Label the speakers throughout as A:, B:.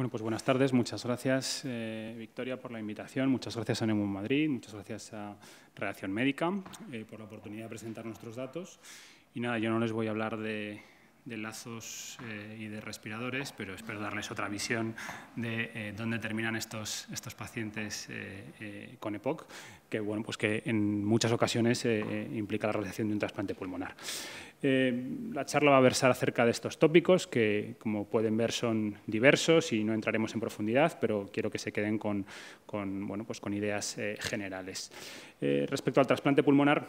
A: Bueno, pues buenas tardes. Muchas gracias, eh, Victoria, por la invitación. Muchas gracias a Nemu Madrid, muchas gracias a Redacción Médica eh, por la oportunidad de presentar nuestros datos. Y nada, yo no les voy a hablar de de lazos eh, y de respiradores, pero espero darles otra visión de eh, dónde terminan estos, estos pacientes eh, con EPOC, que, bueno, pues que en muchas ocasiones implica la realización de un trasplante pulmonar. la charla va a versar acerca de estos tópicos, que como pueden ver son diversos y no entraremos en profundidad, pero quiero que se queden bueno, pues con ideas generales. respecto al trasplante pulmonar,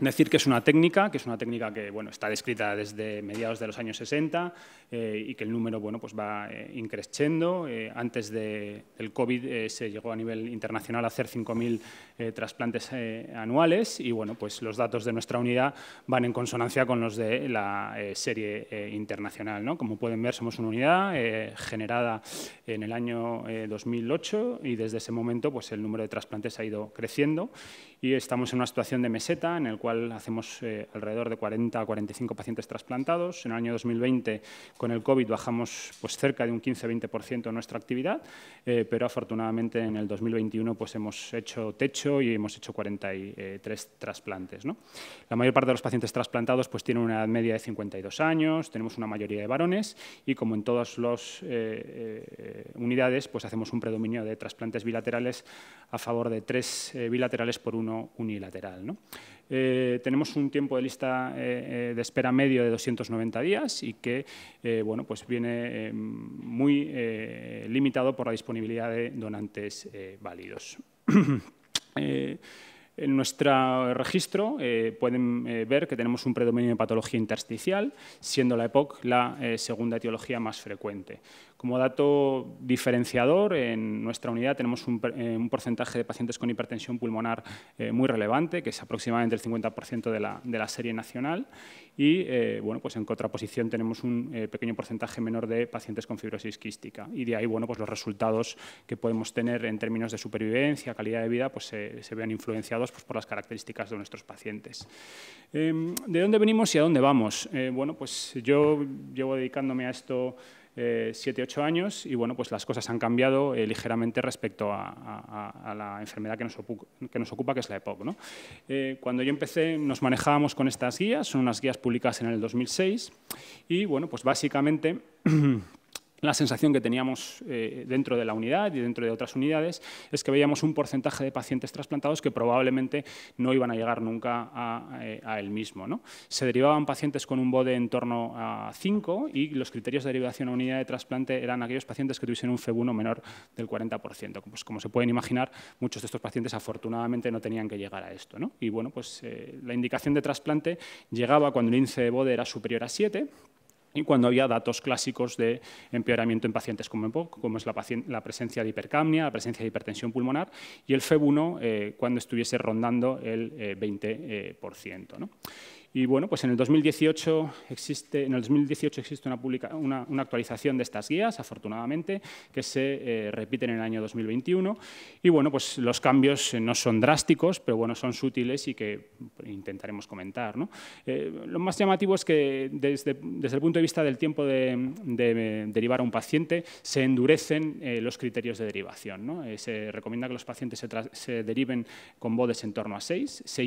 A: Decir que es una técnica, que es una técnica que bueno, está descrita desde mediados de los años 60 eh, y que el número bueno, pues va eh, increciendo. Eh, antes de, del COVID se llegó a nivel internacional a hacer 5.000 trasplantes anuales y bueno, pues los datos de nuestra unidad van en consonancia con los de la serie internacional. Como pueden ver, somos una unidad generada en el año 2008 y desde ese momento pues, el número de trasplantes ha ido creciendo y estamos en una situación de meseta en el cual hacemos eh, alrededor de 40 a 45 pacientes trasplantados. En el año 2020, con el COVID, bajamos pues, cerca de un 15-20% de nuestra actividad, eh, pero afortunadamente en el 2021 pues, hemos hecho techo y hemos hecho 43 trasplantes. ¿no? La mayor parte de los pacientes trasplantados pues, tienen una edad media de 52 años, tenemos una mayoría de varones y como en todas las eh, unidades, pues hacemos un predominio de trasplantes bilaterales a favor de tres bilaterales por uno unilateral. Eh, tenemos un tiempo de lista eh, eh, de espera medio de 290 días y que bueno, pues viene muy limitado por la disponibilidad de donantes válidos. En nuestro registro pueden ver que tenemos un predominio de patología intersticial, siendo la EPOC la segunda etiología más frecuente. Como dato diferenciador, en nuestra unidad tenemos un, eh, porcentaje de pacientes con hipertensión pulmonar eh, muy relevante, que es aproximadamente el 50% de la, serie nacional. Y eh, bueno, pues en contraposición tenemos un pequeño porcentaje menor de pacientes con fibrosis quística. Y de ahí bueno, pues los resultados que podemos tener en términos de supervivencia, calidad de vida, pues se vean influenciados pues, por las características de nuestros pacientes. Em, ¿De dónde venimos y a dónde vamos? bueno, pues yo llevo dedicándome a esto 7, eh, ocho años y bueno, pues las cosas han cambiado eh, ligeramente respecto a, la enfermedad que nos, que nos, ocupa, que es la EPOC. ¿no? Eh, cuando yo empecé nos manejábamos con estas guías, son unas guías publicadas en el 2006 y bueno, pues básicamente... la sensación que teníamos eh, dentro de la unidad y dentro de otras unidades es que veíamos un porcentaje de pacientes trasplantados que probablemente no iban a llegar nunca a, él eh, mismo. ¿no? Se derivaban pacientes con un BODE en torno a 5 y los criterios de derivación a unidad de trasplante eran aquellos pacientes que tuviesen un FEB1 menor del 40%. Pues, como se pueden imaginar, muchos de estos pacientes afortunadamente no tenían que llegar a esto. Y bueno, pues eh, la indicación de trasplante llegaba cuando el índice de BODE era superior a 7 y cuando había datos clásicos de empeoramiento en pacientes como es la, presencia de hipercamnia, la presencia de hipertensión pulmonar, y el FEB1 eh, cuando estuviese rondando el 20%. Eh, eh, ¿no? Y bueno, pues en el 2018 existe, en el 2018 existe una, una, actualización de estas guías, afortunadamente, que se eh, repiten en el año 2021. Y bueno, pues los cambios eh, no son drásticos, pero bueno, son sutiles y que intentaremos comentar. Eh, lo más llamativo es que desde, el punto de vista del tiempo de, derivar a un paciente, se endurecen los criterios de derivación. se recomienda que los pacientes se, deriven con bodes en torno a 6, se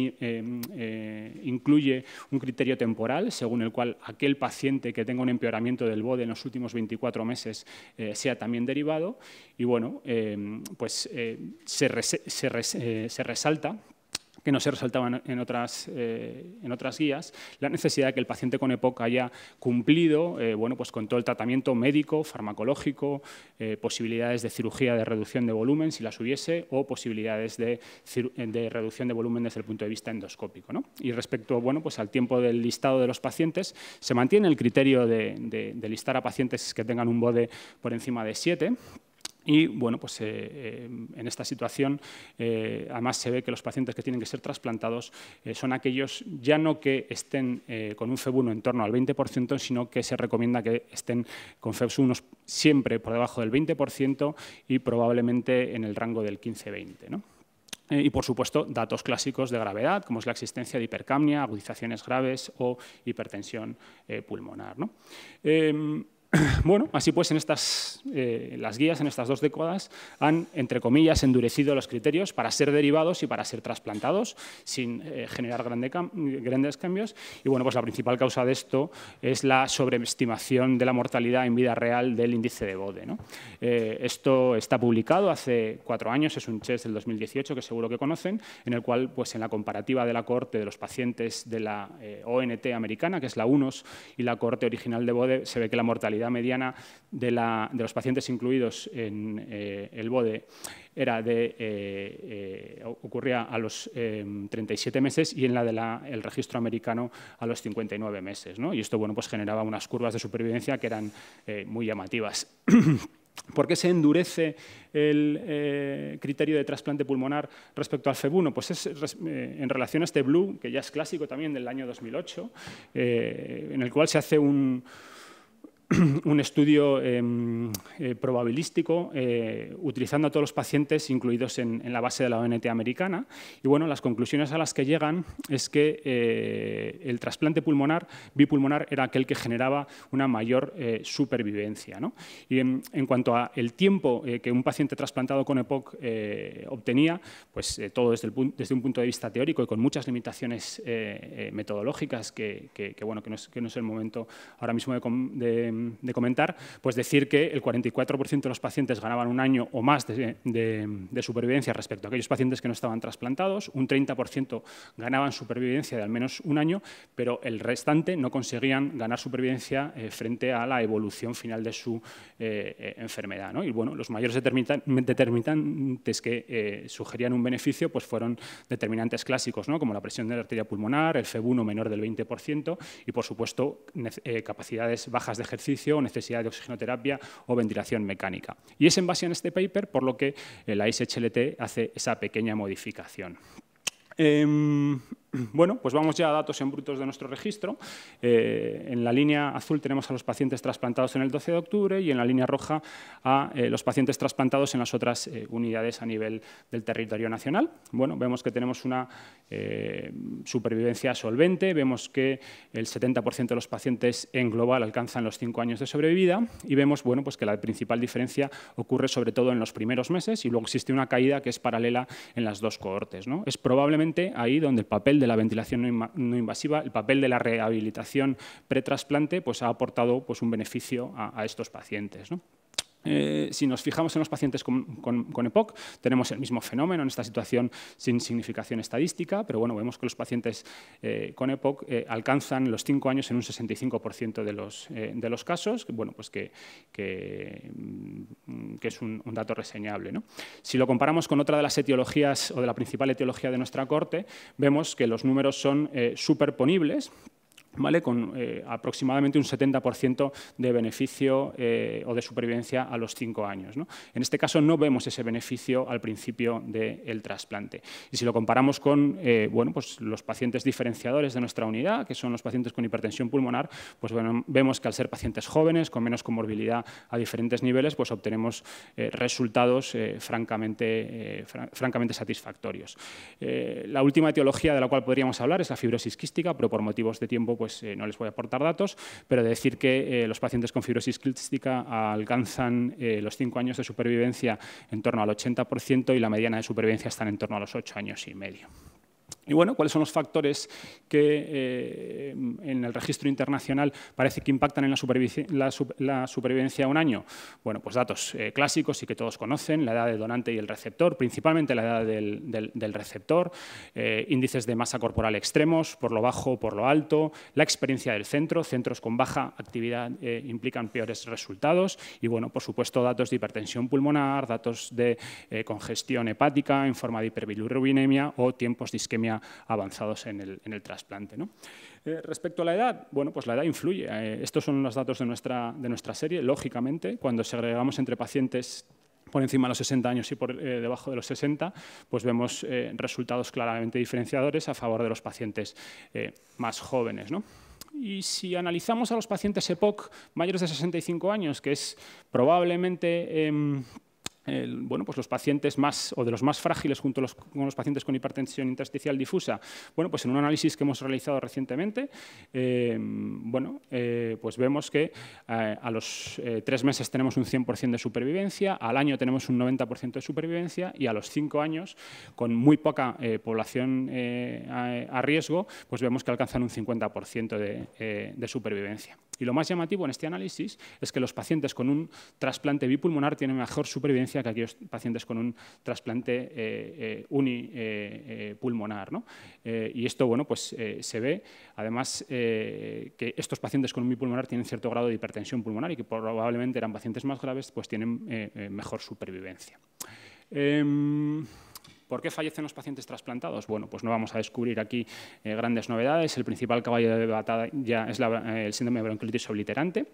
A: incluye un criterio temporal, según el cual aquel paciente que tenga un empeoramiento del BODE en los últimos 24 meses eh, sea también derivado. Y bueno, eh, pues eh, se resalta que no se resaltaban en otras, eh, en otras guías, la necesidad de que el paciente con EPOC haya cumplido eh, bueno, pues con todo el tratamiento médico, farmacológico, eh, posibilidades de cirugía de reducción de volumen, si las hubiese, o posibilidades de, reducción de volumen desde el punto de vista endoscópico. ¿no? Y respecto bueno, pues al tiempo del listado de los pacientes, se mantiene el criterio de, de listar a pacientes que tengan un BODE por encima de 7, y bueno, pues eh, eh, en esta situación eh, además se ve que los pacientes que tienen que ser trasplantados son aquellos ya no que estén con un FEB1 en torno al 20%, sino que se recomienda que estén con FEB1 siempre por debajo del 20% y probablemente en el rango del 15-20%. y, por supuesto, datos clásicos de gravedad, como es la existencia de hipercamnia, agudizaciones graves o hipertensión pulmonar. Bueno, así pues, en estas, eh, las guías en estas dos décadas han, entre comillas, endurecido los criterios para ser derivados y para ser trasplantados sin eh, generar grandes cambios. Y bueno, pues la principal causa de esto es la sobreestimación de la mortalidad en vida real del índice de Bode. Eh, esto está publicado hace cuatro años, es un test del 2018 que seguro que conocen, en el cual, pues en la comparativa de la corte de los pacientes de la ONT americana, que es la UNOS, y la corte original de Bode, se ve que la mortalidad mediana de, los pacientes incluidos en eh, el BODE era de, eh, eh, ocurría a los 37 em, meses y en la del registro americano a los 59 meses. Y esto bueno, pues generaba unas curvas de supervivencia que eran muy llamativas. ¿Por qué se endurece el criterio de trasplante pulmonar respecto al feb Pues es en relación a este Blue, que ya es clásico también del año 2008, en el cual se hace un, un estudio em, eh, probabilístico eh, utilizando a todos los pacientes incluidos en, la base de la ONT americana. Y bueno, las conclusiones a las que llegan es que eh, el trasplante pulmonar, bipulmonar, era aquel que generaba una mayor supervivencia. Y en, cuanto a el tiempo que un paciente trasplantado con EPOC obtenía, pues todo desde, un punto de vista teórico y con muchas limitaciones metodológicas que, bueno, que no, es, el momento ahora mismo de de, comentar, pues decir que el 44% de los pacientes ganaban un año o más de, supervivencia respecto a aquellos pacientes que no estaban trasplantados, un 30% ganaban supervivencia de al menos un año, pero el restante no conseguían ganar supervivencia eh, frente a la evolución final de su eh, eh, enfermedad. Y bueno, los mayores determinantes que sugerían un beneficio pues fueron determinantes clásicos, ¿no? como la presión de la arteria pulmonar, el FEB1 menor del 20% y, por supuesto, capacidades bajas de ejercicio o necesidad de oxigenoterapia o ventilación mecánica. Y es en base a este paper por lo que la SHLT hace esa pequeña modificación. Em, bueno, pues vamos ya a datos en brutos de nuestro registro. Eh, en la línea azul tenemos a los pacientes trasplantados en el 12 de octubre y en la línea roja a eh, los pacientes trasplantados en las otras eh, unidades a nivel del territorio nacional. Bueno, vemos que tenemos una supervivencia solvente, vemos que el 70% de los pacientes en global alcanzan los 5 años de sobrevivida y vemos bueno, pues que la principal diferencia ocurre sobre todo en los primeros meses y luego existe una caída que es paralela en las dos cohortes. Es probablemente ahí donde el papel de la ventilación no invasiva, el papel de la rehabilitación pretrasplante, pues ha aportado pues, un beneficio a, estos pacientes. Eh, si nos fijamos en los pacientes con, EPOC, tenemos el mismo fenómeno en esta situación sin significación estadística, pero bueno, vemos que los pacientes eh, con EPOC eh, alcanzan los 5 años en un 65% de los, de los casos, bueno, pues que, mm, es un, dato reseñable. Si lo comparamos con otra de las etiologías o de la principal etiología de nuestra corte, vemos que los números son superponibles, con eh, aproximadamente un 70% de beneficio eh, o de supervivencia a los 5 años. En este caso no vemos ese beneficio al principio del trasplante. Y si lo comparamos con eh, bueno, pues los pacientes diferenciadores de nuestra unidad, que son los pacientes con hipertensión pulmonar, pues vemos que al ser pacientes jóvenes, con menos comorbilidad a diferentes niveles, pues obtenemos resultados francamente, francamente satisfactorios. la última etiología de la cual podríamos hablar es la fibrosis quística, pero por motivos de tiempo pues pues, eh, no les voy a aportar datos, pero decir que eh, los pacientes con fibrosis quística alcanzan eh, los 5 años de supervivencia en torno al 80% y la mediana de supervivencia está en torno a los 8 años y medio bueno, ¿cuáles son los factores que eh, en el registro internacional parece que impactan en la, supervivencia, la, a un año? Bueno, pues datos eh, clásicos y que todos conocen, la edad del donante y el receptor, principalmente la edad del, receptor, eh, índices de masa corporal extremos, por lo bajo o por lo alto, la experiencia del centro, centros con baja actividad implican peores resultados y bueno, por supuesto, datos de hipertensión pulmonar, datos de congestión hepática en forma de hiperbilirubinemia o tiempos de isquemia avanzados en el, trasplante. Eh, respecto a la edad, bueno, pues la edad influye. Eh, estos son los datos de nuestra, serie. Lógicamente, cuando segregamos entre pacientes por encima de los 60 años y por eh, debajo de los 60, pues vemos resultados claramente diferenciadores a favor de los pacientes más jóvenes. Y si analizamos a los pacientes EPOC mayores de 65 años, que es probablemente em, bueno, pues los pacientes más o de los más frágiles junto con los pacientes con hipertensión intersticial difusa? Bueno, pues en un análisis que hemos realizado recientemente, eh, bueno, eh, pues vemos que eh, a los tres meses tenemos un 100% de supervivencia, al año tenemos un 90% de supervivencia y a los cinco años, con muy poca población a, riesgo, pues vemos que alcanzan un 50% de supervivencia. Y lo más llamativo en este análisis es que los pacientes con un trasplante bipulmonar tienen mejor supervivencia que aquellos pacientes con un trasplante eh, eh, unipulmonar. Eh, y esto bueno, pues, se ve, además, que estos pacientes con un bipulmonar tienen cierto grado de hipertensión pulmonar y que probablemente eran pacientes más graves, pues tienen mejor supervivencia. Em, ¿Por qué fallecen los pacientes trasplantados? Bueno, pues no vamos a descubrir aquí eh, grandes novedades. El principal caballo de batalla ya es eh, el síndrome de bronquiolitis obliterante.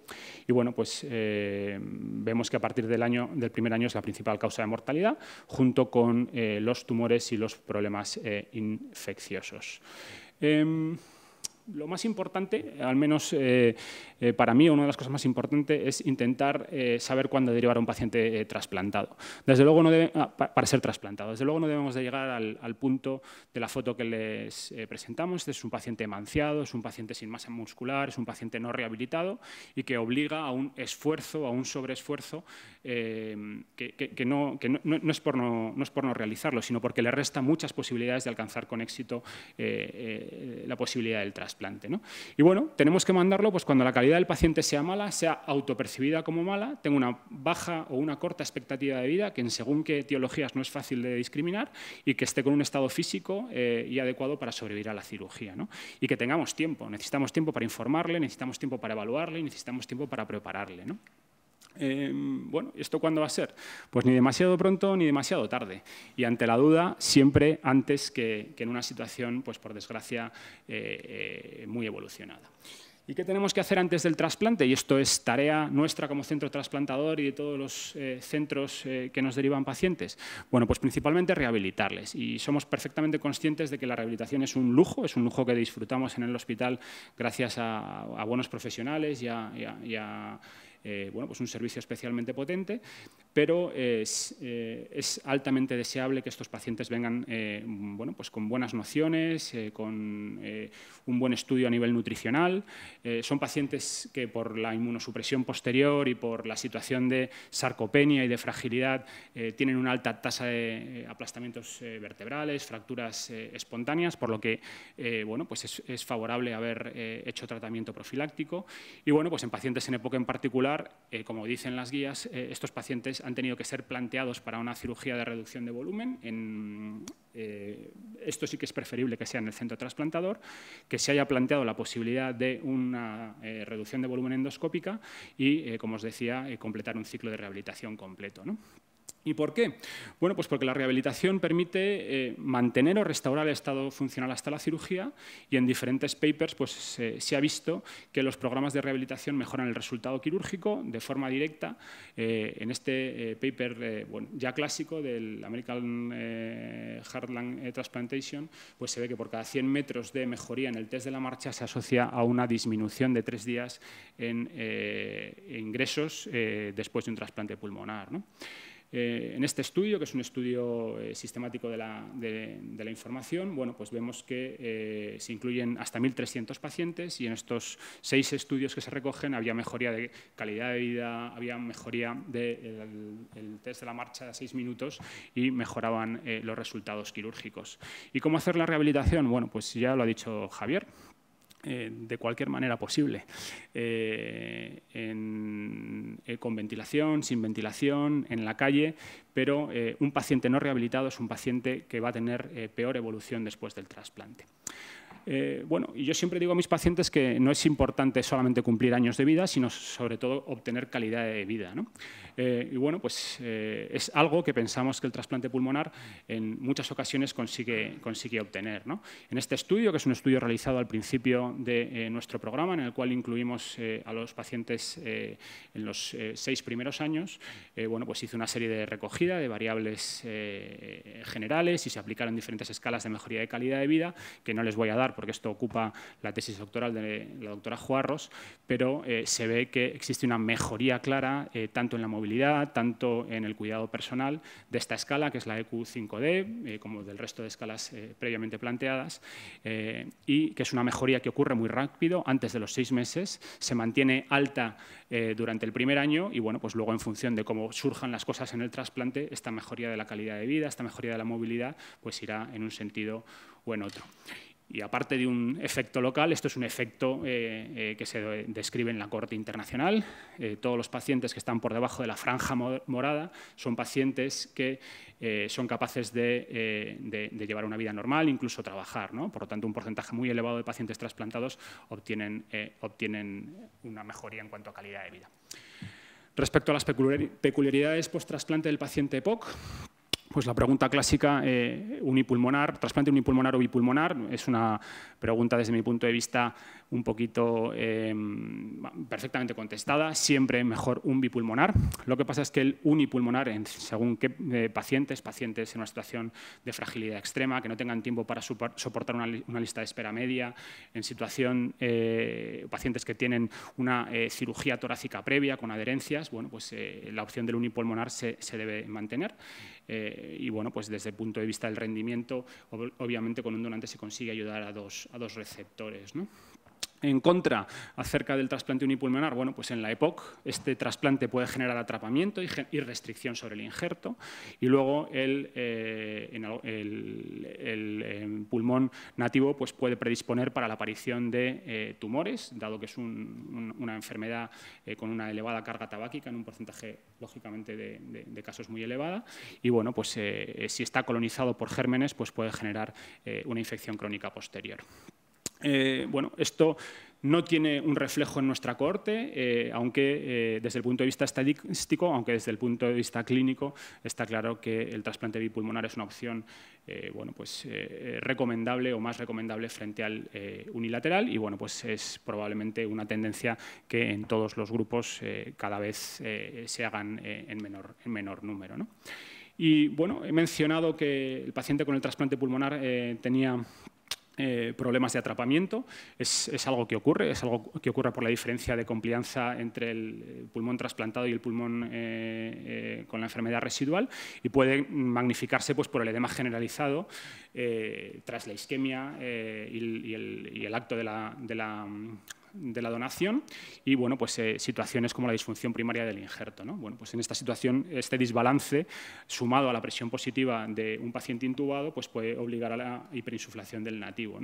A: Y bueno, pues eh, vemos que a partir del, año, del primer año es la principal causa de mortalidad, junto con los tumores y los problemas infecciosos em, lo más importante, al menos eh, para mí, una de las cosas más importantes es intentar eh, saber cuándo derivar a un paciente eh, trasplantado. Desde luego no debe, ah, para ser trasplantado. Desde luego no debemos de llegar al, punto de la foto que les presentamos. Este es un paciente emanciado, es un paciente sin masa muscular, es un paciente no rehabilitado y que obliga a un esfuerzo, a un sobreesfuerzo que, no, que no, no, es por no, no, es por no realizarlo, sino porque le resta muchas posibilidades de alcanzar con éxito la posibilidad del trasplante. Y bueno, tenemos que mandarlo pues, cuando la calidad el paciente sea mala, sea autopercibida como mala, tenga una baja o una corta expectativa de vida, que en según qué etiologías no es fácil de discriminar, y que esté con un estado físico eh, y adecuado para sobrevivir a la cirugía. Y que tengamos tiempo, necesitamos tiempo para informarle, necesitamos tiempo para evaluarle, necesitamos tiempo para prepararle. ¿no? Em, bueno, ¿esto cuándo va a ser? Pues ni demasiado pronto ni demasiado tarde. Y ante la duda, siempre antes que, en una situación, pues por desgracia, eh, eh, muy evolucionada. ¿Y qué tenemos que hacer antes del trasplante? Y esto es tarea nuestra como centro trasplantador y de todos los eh, centros eh, que nos derivan pacientes. Bueno, pues principalmente rehabilitarles. Y somos perfectamente conscientes de que la rehabilitación es un lujo, es un lujo que disfrutamos en el hospital gracias a, buenos profesionales y a eh, pues un servicio especialmente potente, pero eh, es, altamente deseable que estos pacientes vengan eh, pues con buenas nociones, con un buen estudio a nivel nutricional. son pacientes que por la inmunosupresión posterior y por la situación de sarcopenia y de fragilidad tienen una alta tasa de aplastamientos vertebrales, fracturas espontáneas, por lo que bueno, pues es, es favorable haber hecho tratamiento profiláctico. Y bueno, pues en pacientes en época en particular, eh, como dicen las guías, eh, estos pacientes han tenido que ser planteados para una cirugía de reducción de volumen. En, eh, esto sí que es preferible que sea en el centro trasplantador, que se haya planteado la posibilidad de una reducción de volumen endoscópica y, como os decía, completar un ciclo de rehabilitación completo. ¿Y por qué? Bueno, pues porque la rehabilitación permite eh, mantener o restaurar el estado funcional hasta la cirugía y en diferentes papers pues, se, ha visto que los programas de rehabilitación mejoran el resultado quirúrgico de forma directa. Eh, en este eh, paper ya clásico del American Heartland Transplantation, pues se ve que por cada 100 metros de mejoría en el test de la marcha se asocia a una disminución de tres días en ingresos después de un trasplante pulmonar. ¿no? Eh, en este estudio, que es un estudio eh, sistemático de la, información, pues vemos que eh, se incluyen hasta 1.300 pacientes y en estos seis estudios que se recogen había mejoría de calidad de vida, había mejoría del test de la marcha de seis minutos y mejoraban los resultados quirúrgicos. ¿Y cómo hacer la rehabilitación? Bueno, pues ya lo ha dicho Javier, eh, de cualquier manera posible, eh, eh, con ventilación, sin ventilación, en la calle, pero un paciente no rehabilitado es un paciente que va a tener peor evolución después del trasplante. bueno, y yo siempre digo a mis pacientes que no es importante solamente cumplir años de vida, sino sobre todo obtener calidad de vida. Eh, y bueno, pues eh, es algo que pensamos que el trasplante pulmonar en muchas ocasiones consigue, consigue obtener. ¿no? En este estudio, que es un estudio realizado al principio de eh, nuestro programa, en el cual incluimos a los pacientes en los seis primeros años, bueno, pues hice una serie de recogida de variables generales y se aplicaron diferentes escalas de mejoría de calidad de vida, que no les voy a dar porque esto ocupa la tesis doctoral de la doctora Juarros, pero se ve que existe una mejoría clara tanto en la movilidad tanto en el cuidado personal de esta escala, que es la EQ5D, eh, como del resto de escalas eh, previamente planteadas, eh, y que es una mejoría que ocurre muy rápido, antes de los seis meses, se mantiene alta durante el primer año y bueno, pues luego en función de cómo surjan las cosas en el trasplante, esta mejoría de la calidad de vida, esta mejoría de la movilidad, pues irá en un sentido o en otro. Y aparte de un efecto local, esto es un efecto eh, eh, que se describe en la Corte Internacional. Eh, todos los pacientes que están por debajo de la franja morada son pacientes que son capaces de, llevar una vida normal, incluso trabajar. Por lo tanto, un porcentaje muy elevado de pacientes trasplantados obtienen, obtienen una mejoría en cuanto a calidad de vida. Respecto a las peculiaridades post-trasplante del paciente POC… Pues la pregunta clásica, eh, unipulmonar, trasplante unipulmonar o bipulmonar, es una pregunta desde mi punto de vista un poquito em, perfectamente contestada, siempre mejor un bipulmonar. Lo que pasa es que el unipulmonar, según qué eh, pacientes, pacientes en una situación de fragilidad extrema, que no tengan tiempo para soportar una, lista de espera media, en situación, eh, pacientes que tienen una eh, cirugía torácica previa con adherencias, bueno, pues la opción del unipulmonar se, debe mantener. y bueno, pues desde el punto de vista del rendimiento, obviamente con un donante se consigue ayudar a dos, a dos receptores. ¿no? en contra acerca del trasplante unipulmonar, bueno, pues en la EPOC este trasplante puede generar atrapamiento y, restricción sobre el injerto y luego el, eh, em, pulmón nativo pues puede predisponer para la aparición de eh, tumores, dado que es una enfermedad eh, con una elevada carga tabáquica en un porcentaje lógicamente de, de casos muy elevada y bueno, pues si está colonizado por gérmenes pues puede generar una infección crónica posterior. Eh, bueno, esto no tiene un reflejo en nuestra corte, eh, aunque eh, desde el punto de vista estadístico, aunque desde el punto de vista clínico, está claro que el trasplante bipulmonar es una opción bueno, pues, recomendable o más recomendable frente al unilateral y bueno, pues es probablemente una tendencia que en todos los grupos cada vez se hagan en menor, en, menor, número. Y bueno, he mencionado que el paciente con el trasplante pulmonar tenía eh, problemas de atrapamiento. Es, algo que ocurre, es algo que ocurre por la diferencia de complianza entre el eh, pulmón trasplantado y el pulmón eh, con la enfermedad residual y puede magnificarse pues, por el edema generalizado tras la isquemia y el, acto de la mm, de la donación y bueno, pues, eh, situaciones como la disfunción primaria del injerto. ¿no? Bueno, pues en esta situación, este desbalance sumado a la presión positiva de un paciente intubado pues puede obligar a la hiperinsuflación del nativo,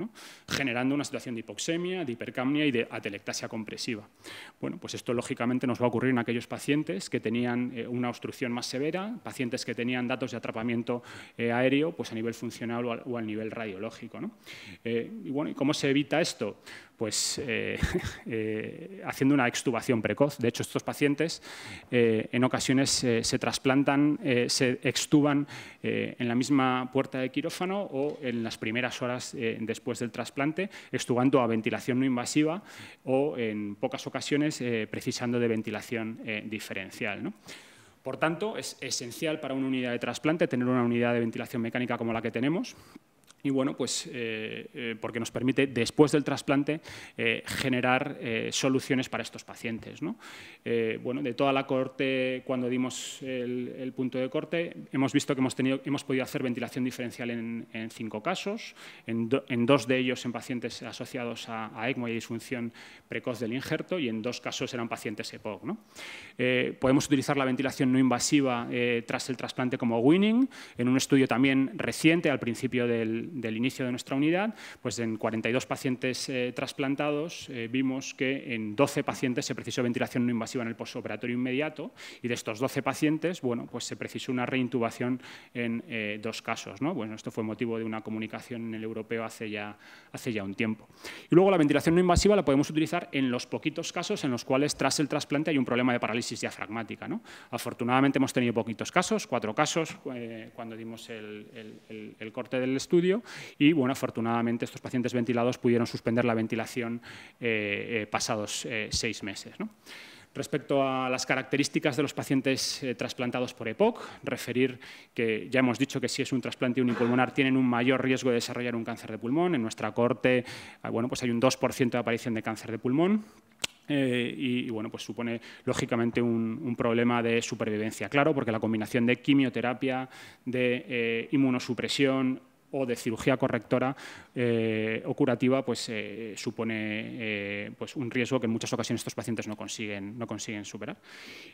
A: generando una situación de hipoxemia, de hipercamnia y de atelectasia compresiva. Bueno, pues esto lógicamente nos va a ocurrir en aquellos pacientes que tenían eh, una obstrucción más severa, pacientes que tenían datos de atrapamiento eh, aéreo pues a nivel funcional o, a, al, nivel radiológico. ¿no? y bueno, ¿y cómo se evita esto? pues, eh, eh, haciendo una extubación precoz. De hecho, estos pacientes eh, en ocasiones se trasplantan, se extuban en la misma puerta de quirófano o en las primeras horas después del trasplante, extubando a ventilación no invasiva o en pocas ocasiones precisando de ventilación diferencial. Por tanto, es esencial para una unidad de trasplante tener una unidad de ventilación mecánica como la que tenemos y bueno, pues eh, eh, porque nos permite después del trasplante eh, generar soluciones para estos pacientes. bueno, de toda la corte, cuando dimos el, punto de corte, hemos visto que hemos, tenido, hemos podido hacer ventilación diferencial en, cinco casos, en, dos de ellos en pacientes asociados a, ECMO y disfunción precoz del injerto y en dos casos eran pacientes EPOC. ¿no? podemos utilizar la ventilación no invasiva tras el trasplante como winning, en un estudio también reciente, al principio del del, inicio de nuestra unidad, pues en 42 pacientes eh, trasplantados eh, vimos que en 12 pacientes se precisó ventilación no invasiva en el postoperatorio inmediato y de estos 12 pacientes, bueno, pues se precisó una reintubación en eh, dos casos. Bueno, esto fue motivo de una comunicación en el europeo hace ya, hace ya un tiempo. Y luego la ventilación no invasiva la podemos utilizar en los poquitos casos en los cuales tras el trasplante hay un problema de parálisis diafragmática. Afortunadamente hemos tenido poquitos casos, cuatro casos cuando dimos el, corte del estudio, y, bueno, afortunadamente estos pacientes ventilados pudieron suspender la ventilación eh, eh, pasados eh, seis meses. Respecto a las características de los pacientes trasplantados por EPOC, referir que ya hemos dicho que si es un trasplante unipulmonar tienen un mayor riesgo de desarrollar un cáncer de pulmón. En nuestra corte ah, bueno, pues hay un 2% de aparición de cáncer de pulmón. y, bueno, pues supone lógicamente un, problema de supervivencia, claro, porque la combinación de quimioterapia, de inmunosupresión, o de cirugía correctora eh, o curativa, pues eh, supone eh, pues un riesgo que en muchas ocasiones estos pacientes no consiguen, no consiguen superar.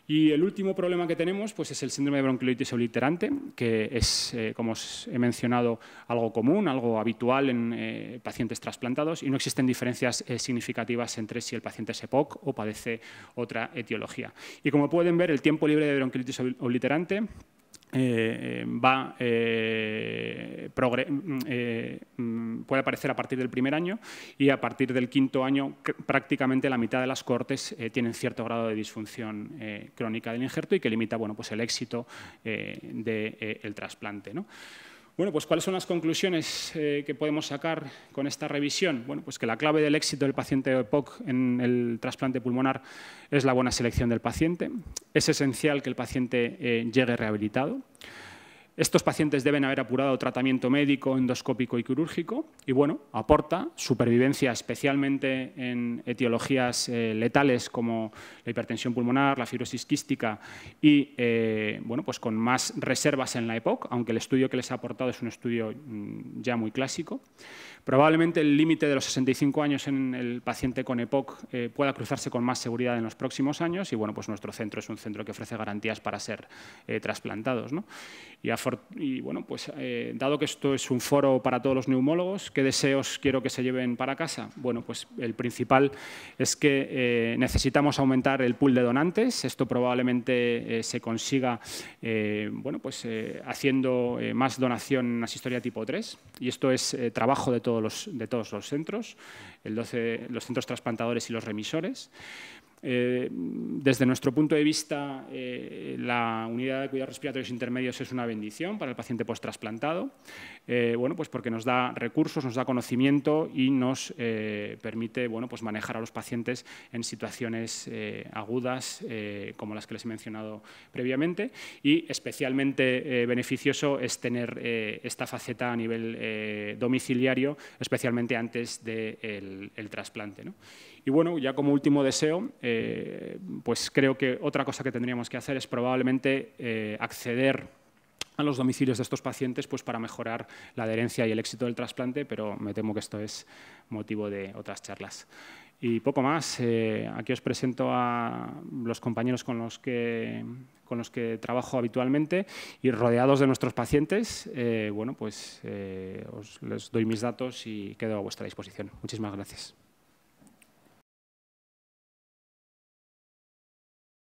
A: Y el último problema que tenemos pues, es el síndrome de bronquiolitis obliterante, que es, como os he mencionado, algo común, algo habitual en pacientes trasplantados y no existen diferencias significativas entre si el paciente es EPOC o padece otra etiología. Y como pueden ver, el tiempo libre de bronquiolitis obliterante eh, eh, va, eh, mm, mm, puede aparecer a partir del primer año y a partir del quinto año prácticamente la mitad de las cortes tienen cierto grado de disfunción crónica del injerto y que limita bueno, pues el éxito del trasplante. ¿no? Bueno, pues ¿cuáles son las conclusiones eh, que podemos sacar con esta revisión? Bueno, pues que la clave del éxito del paciente EPOC en el trasplante pulmonar es la buena selección del paciente. Es esencial que el paciente eh, llegue rehabilitado. Estos pacientes deben haber apurado tratamiento médico, endoscópico y quirúrgico y, bueno, aporta supervivencia especialmente en etiologías eh, letales como la hipertensión pulmonar, la fibrosis quística y, eh, bueno, pues con más reservas en la EPOC, aunque el estudio que les ha aportado es un estudio mm, ya muy clásico. Probablemente el límite de los 65 años en el paciente con EPOC eh, pueda cruzarse con más seguridad en los próximos años y, bueno, pues nuestro centro es un centro que ofrece garantías para ser trasplantados, ¿no? Y y bueno, pues eh, dado que esto es un foro para todos los neumólogos, ¿qué deseos quiero que se lleven para casa? Bueno, pues el principal es que eh, necesitamos aumentar el pool de donantes. Esto probablemente eh, se consiga bueno, pues, haciendo más donación en asistoria tipo 3 y esto es trabajo de todos, los, de todos los centros, el los centros trasplantadores y los remisores. Eh, desde nuestro punto de vista, eh, la unidad de cuidados respiratorios intermedios es una bendición para el paciente post eh, bueno, pues porque nos da recursos, nos da conocimiento y nos permite pues manejar a los pacientes en situaciones agudas como las que les he mencionado previamente. Y especialmente beneficioso es tener esta faceta a nivel domiciliario, especialmente antes del trasplante. Y bueno, ya como último deseo, eh, pues creo que otra cosa que tendríamos que hacer es probablemente eh, acceder a los domicilios de estos pacientes pues para mejorar la adherencia y el éxito del trasplante, pero me temo que esto es motivo de otras charlas. Y poco más, eh, aquí os presento a los compañeros con los que, con los que trabajo habitualmente y rodeados de nuestros pacientes, bueno, pues os, les doy mis datos y quedo a vuestra disposición. Muchísimas gracias.